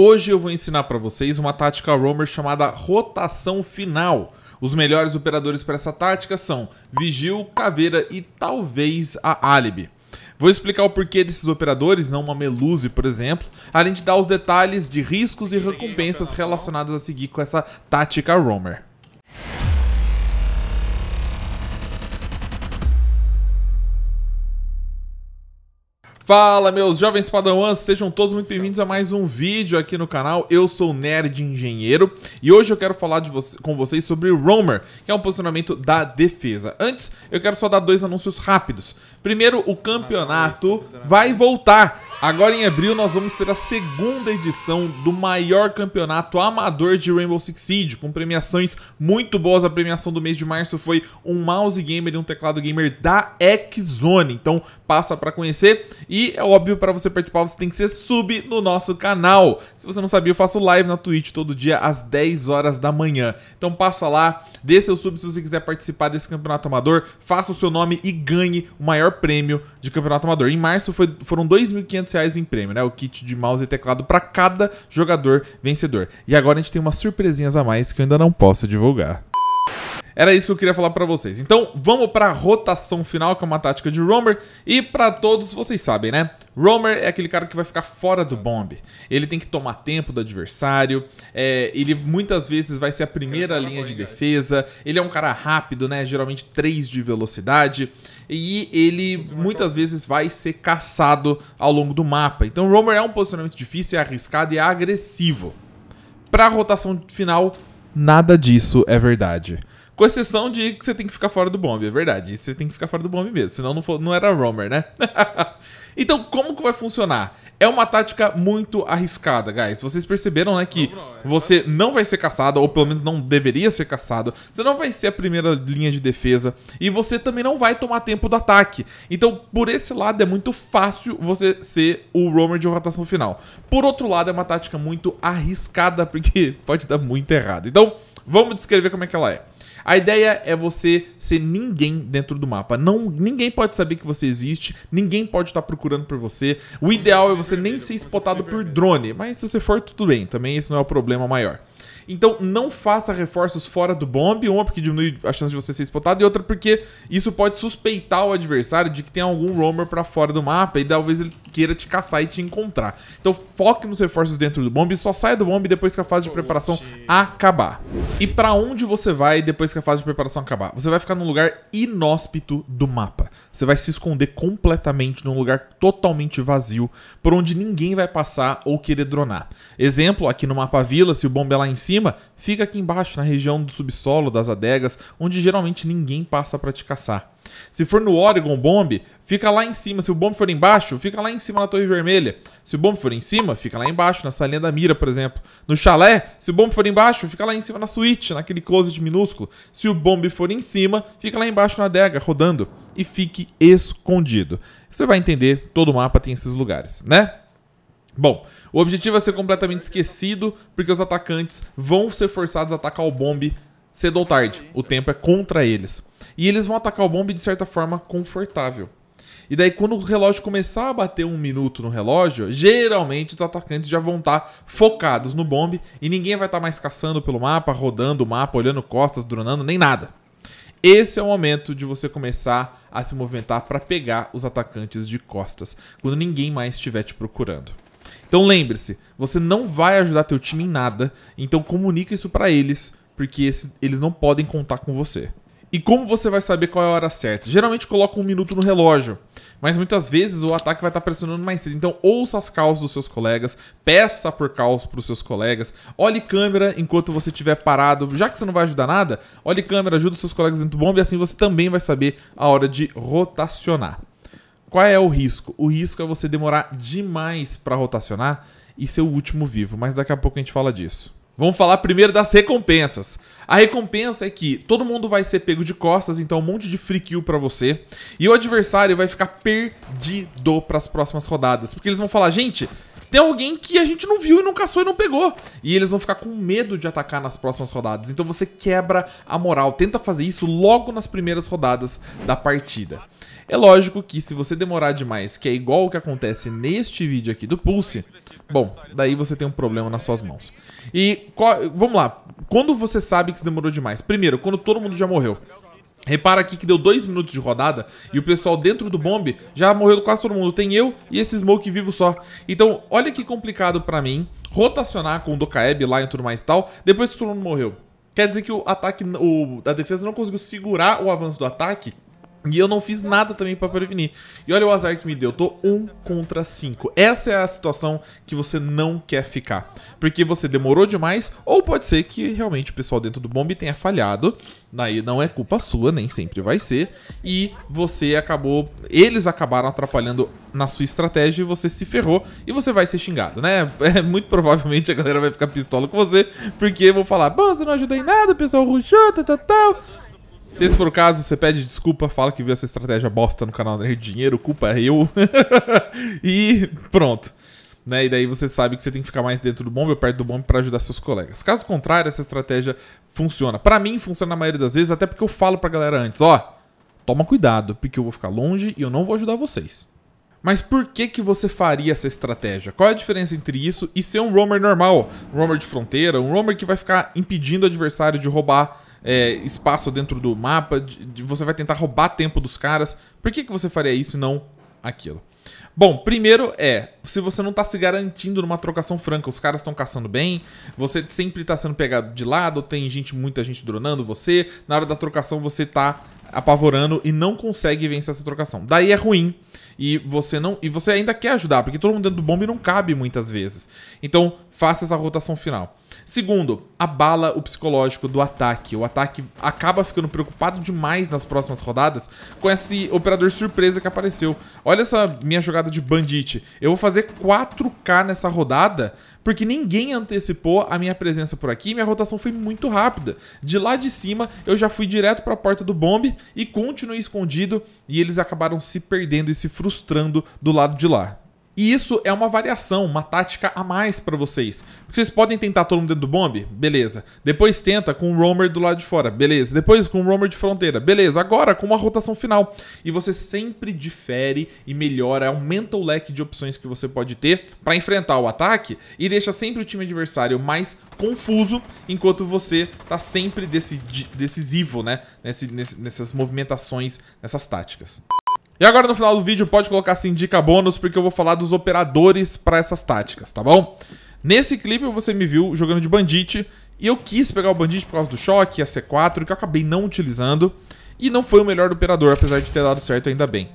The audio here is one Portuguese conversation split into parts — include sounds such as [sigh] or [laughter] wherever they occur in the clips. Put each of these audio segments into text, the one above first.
Hoje eu vou ensinar para vocês uma tática roamer chamada rotação final. Os melhores operadores para essa tática são Vigil, Caveira e talvez a Alibi. Vou explicar o porquê desses operadores, não uma Meluze, por exemplo, além de dar os detalhes de riscos e recompensas relacionadas a seguir com essa tática roamer. Fala, meus jovens padawans, sejam todos muito bem-vindos a mais um vídeo aqui no canal. Eu sou o Nerd Engenheiro e hoje eu quero falar com vocês sobre Roamer, que é um posicionamento da defesa. Antes, eu quero só dar dois anúncios rápidos. Primeiro, o ah, tá campeonato vai voltar. Agora em abril nós vamos ter a segunda edição do maior campeonato amador de Rainbow Six Siege, com premiações muito boas. A premiação do mês de março foi um mouse gamer e um teclado gamer da X-Zone. Então passa para conhecer e é óbvio para você participar você tem que ser sub no nosso canal. Se você não sabia, eu faço live na Twitch todo dia às 10 horas da manhã. Então passa lá, dê seu sub se você quiser participar desse campeonato amador, faça o seu nome e ganhe o maior prêmio de campeonato amador. Em março foi, foram 2.500 reais em prêmio, né? O kit de mouse e teclado para cada jogador vencedor. E agora a gente tem umas surpresinhas a mais que eu ainda não posso divulgar. Era isso que eu queria falar para vocês. Então, vamos para rotação final, que é uma tática de Roamer. E para todos, vocês sabem, né? Roamer é aquele cara que vai ficar fora do bomb. Ele tem que tomar tempo do adversário. É, ele muitas vezes vai ser a primeira linha de defesa. Ele é um cara rápido, né? Geralmente 3 de velocidade. E ele muitas vezes vai ser caçado ao longo do mapa. Então, Roamer é um posicionamento difícil, é arriscado e é agressivo. Para a rotação final, nada disso é verdade. Com exceção de que você tem que ficar fora do bomb, é verdade. você tem que ficar fora do bomb mesmo, senão não, for, não era roamer, né? [laughs] então, como que vai funcionar? É uma tática muito arriscada, guys. Vocês perceberam, né, que é você não vai ser caçado, ou pelo menos não deveria ser caçado. Você não vai ser a primeira linha de defesa. E você também não vai tomar tempo do ataque. Então, por esse lado, é muito fácil você ser o roamer de rotação final. Por outro lado, é uma tática muito arriscada, [laughs] porque pode dar muito errado. Então, vamos descrever como é que ela é. A ideia é você ser ninguém dentro do mapa. Não, ninguém pode saber que você existe, ninguém pode estar tá procurando por você. O ideal é você nem ser spotado por drone, mas se você for, tudo bem, também esse não é o problema maior. Então não faça reforços fora do bomb, uma porque diminui a chance de você ser expotado e outra porque isso pode suspeitar o adversário de que tem algum roamer para fora do mapa e talvez ele queira te caçar e te encontrar. Então foque nos reforços dentro do bomb e só saia do bomb depois que a fase de preparação acabar. E para onde você vai depois que a fase de preparação acabar? Você vai ficar num lugar inóspito do mapa. Você vai se esconder completamente num lugar totalmente vazio, por onde ninguém vai passar ou querer dronar. Exemplo, aqui no mapa Vila, se o bomb é lá em cima, cima, fica aqui embaixo, na região do subsolo, das adegas, onde geralmente ninguém passa para te caçar. Se for no Oregon Bomb, fica lá em cima. Se o bomb for embaixo, fica lá em cima na Torre Vermelha. Se o bomb for em cima, fica lá embaixo, na salinha da mira, por exemplo. No chalé, se o bomb for embaixo, fica lá em cima na suíte, naquele closet minúsculo. Se o bomb for em cima, fica lá embaixo na adega, rodando. E fique escondido. Você vai entender, todo mapa tem esses lugares, né? Bom, o objetivo é ser completamente esquecido, porque os atacantes vão ser forçados a atacar o bombe cedo ou tarde. O tempo é contra eles. E eles vão atacar o bombe de certa forma confortável. E daí, quando o relógio começar a bater um minuto no relógio, geralmente os atacantes já vão estar tá focados no bombe e ninguém vai estar tá mais caçando pelo mapa, rodando o mapa, olhando costas, dronando, nem nada. Esse é o momento de você começar a se movimentar para pegar os atacantes de costas, quando ninguém mais estiver te procurando. Então lembre-se, você não vai ajudar teu time em nada, então comunica isso para eles, porque esse, eles não podem contar com você. E como você vai saber qual é a hora certa? Geralmente coloca um minuto no relógio, mas muitas vezes o ataque vai estar tá pressionando mais cedo. Então ouça as causas dos seus colegas, peça por caos para os seus colegas, olhe câmera enquanto você estiver parado. Já que você não vai ajudar nada, olhe câmera, ajuda os seus colegas dentro do bomba e assim você também vai saber a hora de rotacionar. Qual é o risco? O risco é você demorar demais para rotacionar e ser o último vivo, mas daqui a pouco a gente fala disso. Vamos falar primeiro das recompensas. A recompensa é que todo mundo vai ser pego de costas, então um monte de free kill pra você. E o adversário vai ficar perdido para as próximas rodadas. Porque eles vão falar, gente, tem alguém que a gente não viu e não caçou e não pegou. E eles vão ficar com medo de atacar nas próximas rodadas. Então você quebra a moral. Tenta fazer isso logo nas primeiras rodadas da partida. É lógico que se você demorar demais, que é igual o que acontece neste vídeo aqui do Pulse, bom, daí você tem um problema nas suas mãos. E vamos lá, quando você sabe que demorou demais? Primeiro, quando todo mundo já morreu. Repara aqui que deu dois minutos de rodada e o pessoal dentro do bomb já morreu quase todo mundo. Tem eu e esse smoke vivo só. Então, olha que complicado pra mim rotacionar com o Dokaeb lá e tudo mais e tal, depois que todo mundo morreu. Quer dizer que o ataque, o, a defesa não conseguiu segurar o avanço do ataque e eu não fiz nada também para prevenir. E olha o azar que me deu. Eu tô 1 um contra 5. Essa é a situação que você não quer ficar. Porque você demorou demais, ou pode ser que realmente o pessoal dentro do bombe tenha falhado. Daí não é culpa sua, nem sempre vai ser. E você acabou. Eles acabaram atrapalhando na sua estratégia e você se ferrou e você vai ser xingado, né? [laughs] É, muito provavelmente a galera vai ficar pistola com você, porque vão falar, bom, você não ajuda em nada, o pessoal ruxou, tal, tal, tal. Se esse for o caso, você pede desculpa, fala que viu essa estratégia bosta no canal Nerd Dinheiro, culpa é eu. [laughs] e pronto. Né? E daí você sabe que você tem que ficar mais dentro do bombe ou perto do bombe para ajudar seus colegas. Caso contrário, essa estratégia funciona. Para mim, funciona na maioria das vezes, até porque eu falo pra galera antes, ó, toma cuidado, porque eu vou ficar longe e eu não vou ajudar vocês. Mas por que que você faria essa estratégia? Qual é a diferença entre isso e ser um roamer normal? Um roamer de fronteira, um roamer que vai ficar impedindo o adversário de roubar é, espaço dentro do mapa, de, de, você vai tentar roubar tempo dos caras. Por que, que você faria isso e não aquilo? Bom, primeiro é, se você não está se garantindo numa trocação franca, os caras estão caçando bem, você sempre está sendo pegado de lado, tem gente, muita gente dronando você, na hora da trocação você está apavorando e não consegue vencer essa trocação. Daí é ruim. E você não, e você ainda quer ajudar, porque todo mundo dentro do bombe não cabe muitas vezes. Então, faça essa rotação final. Segundo, abala o psicológico do ataque. O ataque acaba ficando preocupado demais nas próximas rodadas com esse operador surpresa que apareceu. Olha essa minha minha jogada de bandite. Eu vou fazer 4K nessa rodada, porque ninguém antecipou a minha presença por aqui, minha rotação foi muito rápida. De lá de cima, eu já fui direto para a porta do bombe e continuei escondido, e eles acabaram se perdendo e se frustrando do lado de lá. E isso é uma variação, uma tática a mais para vocês. Porque vocês podem tentar todo mundo dentro do bombe, beleza. Depois tenta com o roamer do lado de fora, beleza. Depois com o roamer de fronteira, beleza. Agora com uma rotação final. E você sempre difere e melhora, aumenta o leque de opções que você pode ter para enfrentar o ataque e deixa sempre o time adversário mais confuso, enquanto você tá sempre decisivo, né? Nesse, nesse, nessas movimentações, nessas táticas. E agora no final do vídeo pode colocar assim dica bônus porque eu vou falar dos operadores para essas táticas, tá bom? Nesse clipe você me viu jogando de bandite e eu quis pegar o bandite por causa do choque, a C4, que eu acabei não utilizando e não foi o melhor operador, apesar de ter dado certo ainda bem.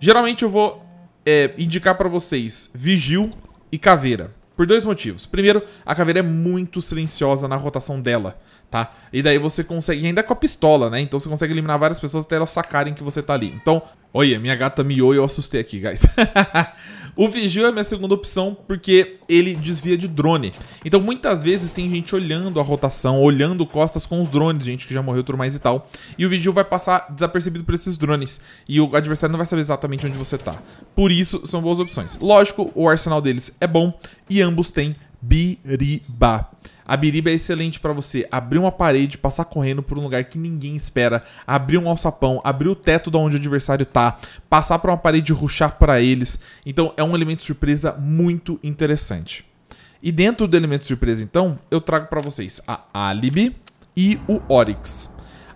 Geralmente eu vou é, indicar para vocês Vigil e Caveira, por dois motivos. Primeiro, a Caveira é muito silenciosa na rotação dela tá? E daí você consegue, e ainda é com a pistola, né? Então você consegue eliminar várias pessoas até elas sacarem que você tá ali. Então, olha, minha gata miou e eu assustei aqui, guys. [laughs] o Vigil é minha segunda opção porque ele desvia de drone. Então muitas vezes tem gente olhando a rotação, olhando costas com os drones, gente que já morreu tudo mais e tal. E o Vigil vai passar desapercebido por esses drones. E o adversário não vai saber exatamente onde você tá. Por isso, são boas opções. Lógico, o arsenal deles é bom e ambos têm biriba a biriba é excelente para você abrir uma parede, passar correndo por um lugar que ninguém espera, abrir um alçapão, abrir o teto de onde o adversário tá, passar para uma parede e ruxar para eles. Então é um elemento surpresa muito interessante. E dentro do elemento surpresa, então, eu trago para vocês a Alibi e o Oryx.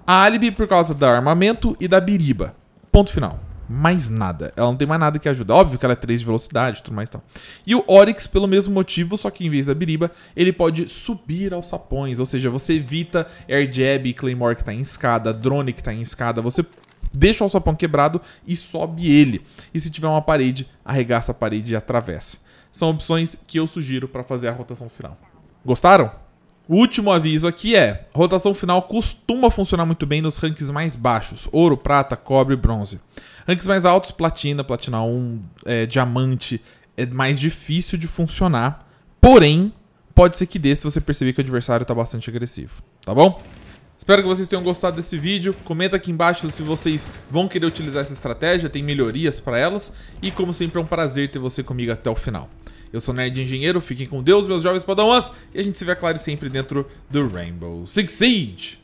A Alibi por causa do armamento e da biriba. Ponto final mais nada. Ela não tem mais nada que ajuda. Óbvio que ela é 3 de velocidade tudo mais e tal. E o Oryx, pelo mesmo motivo, só que em vez da biriba, ele pode subir aos sapões. Ou seja, você evita Air Jab e Claymore que tá em escada, Drone que tá em escada. Você deixa o sapão quebrado e sobe ele. E se tiver uma parede, arregaça a parede e atravessa. São opções que eu sugiro para fazer a rotação final. Gostaram? O último aviso aqui é: rotação final costuma funcionar muito bem nos ranks mais baixos: ouro, prata, cobre, bronze. Ranks mais altos, platina, platina 1, é, diamante, é mais difícil de funcionar. Porém, pode ser que dê se você perceber que o adversário está bastante agressivo, tá bom? Espero que vocês tenham gostado desse vídeo. Comenta aqui embaixo se vocês vão querer utilizar essa estratégia, tem melhorias para elas. E como sempre é um prazer ter você comigo até o final. Eu sou Nerd Engenheiro, fiquem com Deus, meus jovens padawans, e a gente se vê, claro, sempre dentro do Rainbow Six Siege.